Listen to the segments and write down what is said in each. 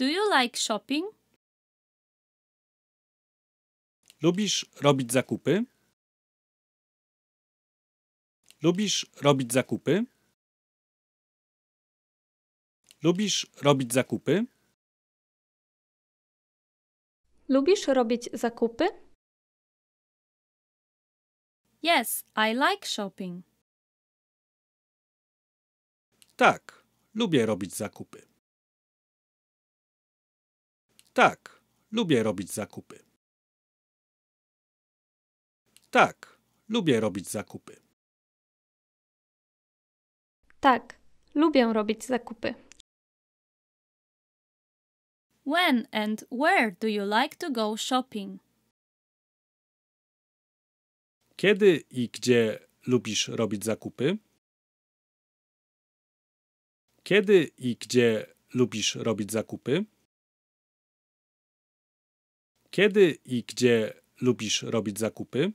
Do you like shopping? Lubisz robić zakupy? Lubisz robić zakupy? Lubisz robić zakupy? Lubisz robić zakupy? Yes, I like shopping. Tak, lubię robić zakupy. Tak, lubię robić zakupy. Tak, lubię robić zakupy. Tak, lubię robić zakupy. When and where do you like to go shopping? Kiedy i gdzie lubisz robić zakupy? Kiedy i gdzie lubisz robić zakupy? Kiedy i gdzie lubisz robić zakupy?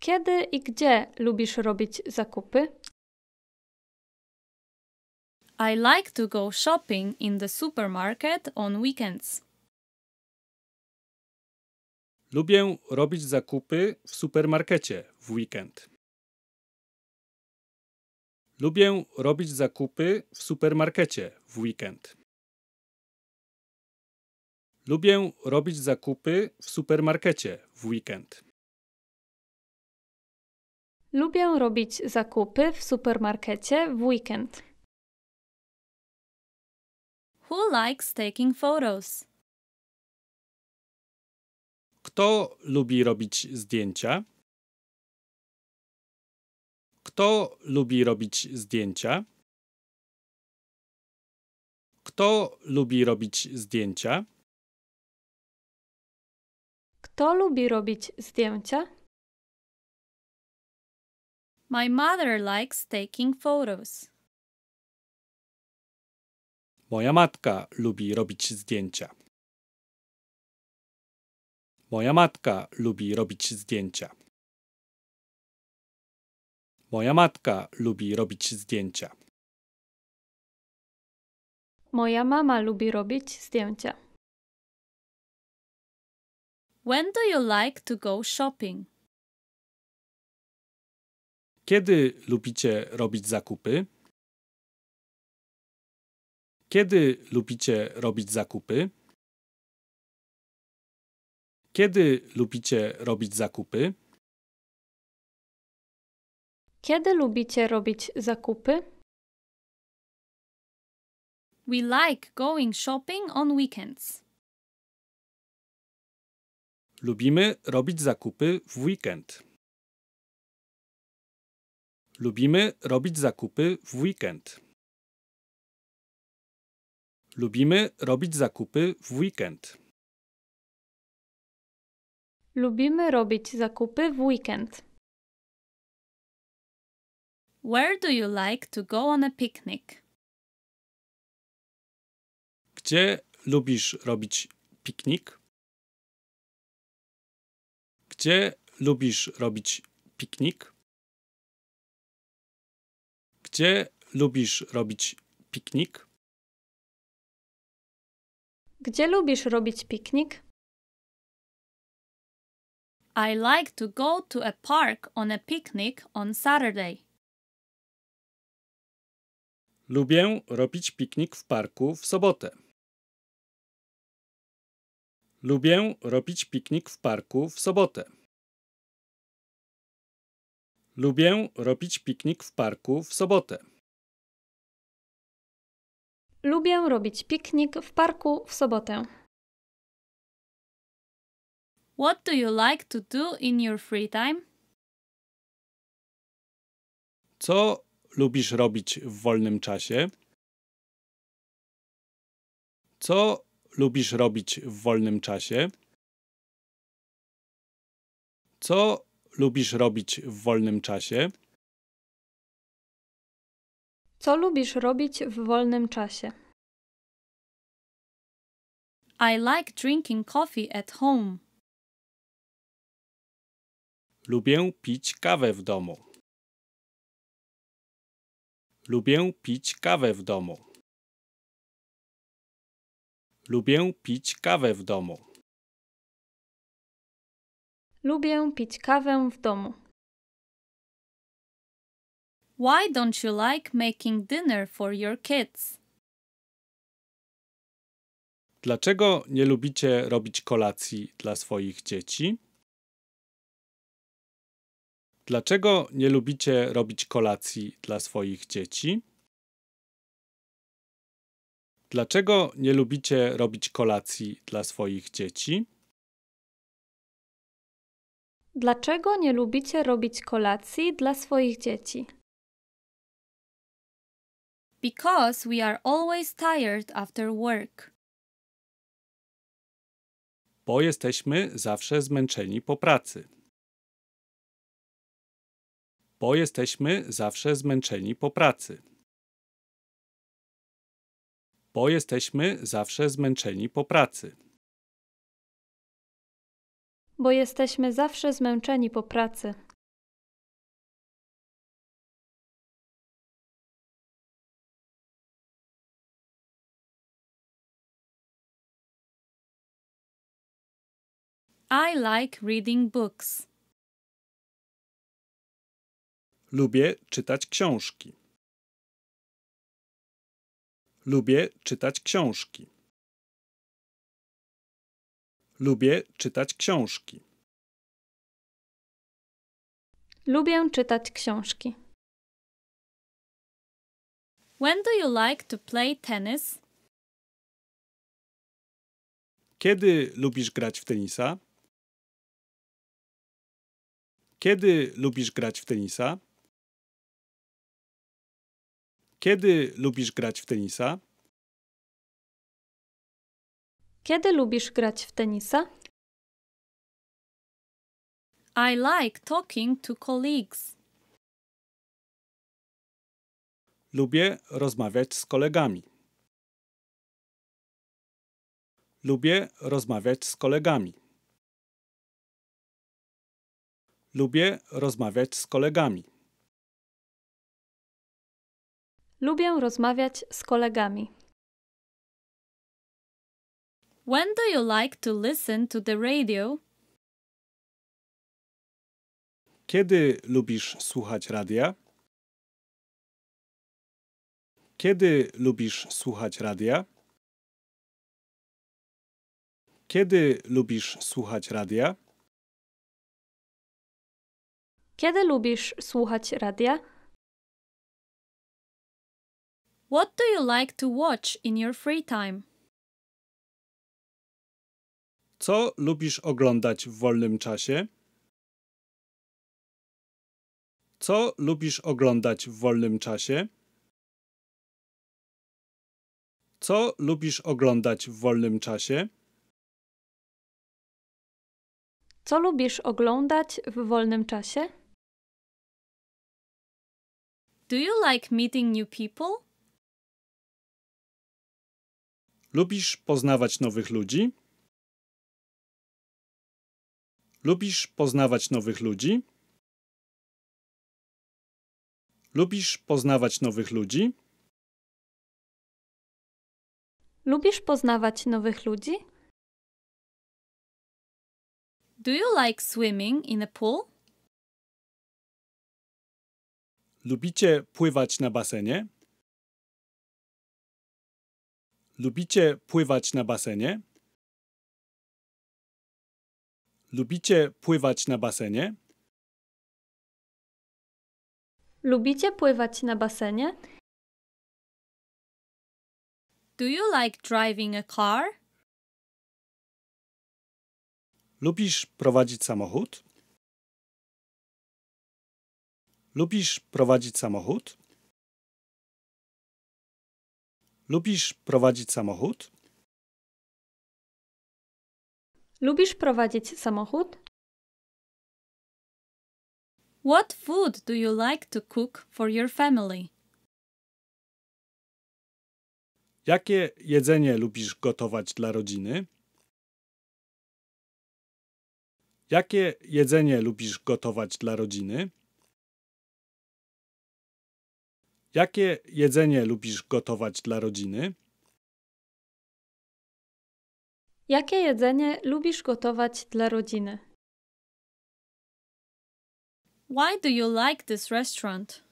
Kiedy i gdzie lubisz robić zakupy? I like to go shopping in the supermarket on weekends. Lubię robić zakupy w supermarkecie w weekend. Lubię robić zakupy w supermarkecie w weekend. Lubię robić zakupy w supermarkecie w weekend. Lubię robić zakupy w supermarkecie w weekend. Who likes taking photos? Kto lubi robić zdjęcia? Kto lubi robić zdjęcia? Kto lubi robić zdjęcia? Kto lubi robić zdjęcia? My mother likes taking photos. Moja matka lubi robić zdjęcia. Moja matka lubi robić zdjęcia. Moja matka lubi robić zdjęcia. Moja mama lubi robić zdjęcia. When do you like to go shopping? Kiedy lubicie robić zakupy? Kiedy lubicie robić zakupy? Kiedy lubicie robić zakupy? Kiedy lubicie robić zakupy? We like going shopping on weekends. Lubimy robić zakupy w weekend. Lubimy robić zakupy w weekend. Lubimy robić zakupy w weekend. Lubimy robić zakupy w weekend. Where do you like to go on a picnic? Gdzie lubisz robić piknik? Gdzie lubisz robić piknik? Gdzie lubisz robić piknik? Gdzie lubisz robić piknik? I like to go to a park on a picnic on Saturday. Lubię robić piknik w parku w sobotę. Lubię robić piknik w parku w sobotę. Lubię robić piknik w parku w sobotę. Lubię robić piknik w parku w sobotę. What do you like to do in your free time? Co lubisz robić w wolnym czasie? Co lubisz robić w wolnym czasie? Co lubisz robić w wolnym czasie? Co lubisz robić w wolnym czasie? I like drinking coffee at home. Lubię pić kawę w domu. Lubię pić kawę w domu. Lubię pić kawę w domu. Lubię pić kawę w domu. Why don't you like making dinner for your kids? Dlaczego nie lubicie robić kolacji dla swoich dzieci? Dlaczego nie lubicie robić kolacji dla swoich dzieci? Dlaczego nie lubicie robić kolacji dla swoich dzieci? Dlaczego nie lubicie robić kolacji dla swoich dzieci? Because we are always tired after work. Bo jesteśmy zawsze zmęczeni po pracy. Bo jesteśmy zawsze zmęczeni po pracy bo jesteśmy zawsze zmęczeni po pracy. Bo jesteśmy zawsze zmęczeni po pracy. I like reading books. Lubię czytać książki. Lubię czytać książki. Lubię czytać książki. Lubię czytać książki. When do you like to play tennis? Kiedy lubisz grać w tenisa? Kiedy lubisz grać w tenisa? Kiedy lubisz grać w tenisa? Kiedy lubisz grać w tenisa? I like talking to colleagues. Lubię rozmawiać z kolegami. Lubię rozmawiać z kolegami. Lubię rozmawiać z kolegami. Lubię rozmawiać z kolegami. When do you like to listen to the radio? Kiedy lubisz słuchać radia? Kiedy lubisz słuchać radia? Kiedy lubisz słuchać radia? Kiedy lubisz słuchać radia? What do you like to watch in your free time? Co lubisz oglądać w wolnym czasie? Co lubisz oglądać w wolnym czasie? Co lubisz oglądać w wolnym czasie? Co lubisz oglądać w wolnym czasie? Do you like meeting new people? Lubisz poznawać nowych ludzi? Lubisz poznawać nowych ludzi? Lubisz poznawać nowych ludzi? Lubisz poznawać nowych ludzi? Do you like swimming in a pool? Lubicie pływać na basenie? Lubicie pływać na basenie? Lubicie pływać na basenie? Lubicie pływać na basenie? Do you like driving a car? Lubisz prowadzić samochód? Lubisz prowadzić samochód? Lubisz prowadzić samochód? Lubisz prowadzić samochód? What food do you like to cook for your family? Jakie jedzenie lubisz gotować dla rodziny? Jakie jedzenie lubisz gotować dla rodziny? Jakie jedzenie lubisz gotować dla rodziny? Jakie jedzenie lubisz gotować dla rodziny? Why do you like this restaurant?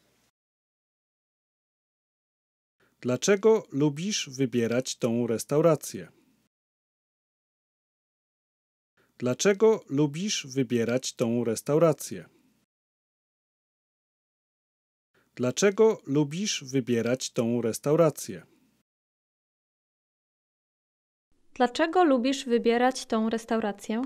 Dlaczego lubisz wybierać tą restaurację? Dlaczego lubisz wybierać tą restaurację? Dlaczego lubisz wybierać tą restaurację? Dlaczego lubisz wybierać tą restaurację?